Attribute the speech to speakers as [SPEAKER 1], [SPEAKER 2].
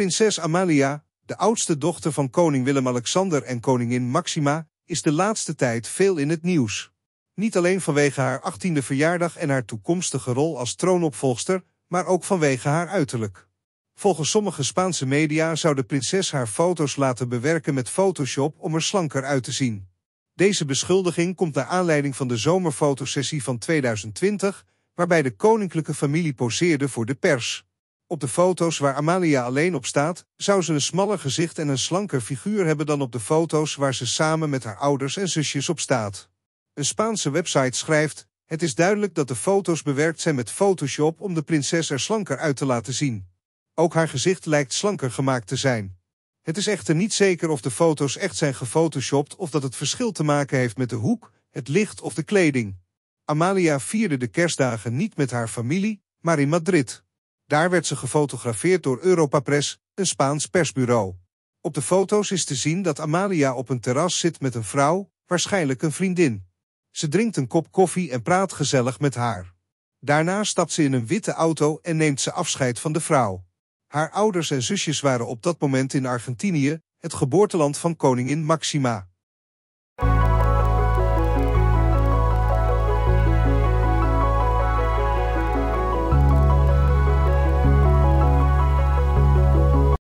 [SPEAKER 1] Prinses Amalia, de oudste dochter van koning Willem-Alexander en koningin Maxima, is de laatste tijd veel in het nieuws. Niet alleen vanwege haar 18e verjaardag en haar toekomstige rol als troonopvolgster, maar ook vanwege haar uiterlijk. Volgens sommige Spaanse media zou de prinses haar foto's laten bewerken met Photoshop om er slanker uit te zien. Deze beschuldiging komt naar aanleiding van de zomerfotosessie van 2020, waarbij de koninklijke familie poseerde voor de pers. Op de foto's waar Amalia alleen op staat, zou ze een smaller gezicht en een slanker figuur hebben dan op de foto's waar ze samen met haar ouders en zusjes op staat. Een Spaanse website schrijft: Het is duidelijk dat de foto's bewerkt zijn met Photoshop om de prinses er slanker uit te laten zien. Ook haar gezicht lijkt slanker gemaakt te zijn. Het is echter niet zeker of de foto's echt zijn gefotoshopt of dat het verschil te maken heeft met de hoek, het licht of de kleding. Amalia vierde de kerstdagen niet met haar familie, maar in Madrid. Daar werd ze gefotografeerd door Europa Press, een Spaans persbureau. Op de foto's is te zien dat Amalia op een terras zit met een vrouw, waarschijnlijk een vriendin. Ze drinkt een kop koffie en praat gezellig met haar. Daarna stapt ze in een witte auto en neemt ze afscheid van de vrouw. Haar ouders en zusjes waren op dat moment in Argentinië, het geboorteland van koningin Maxima.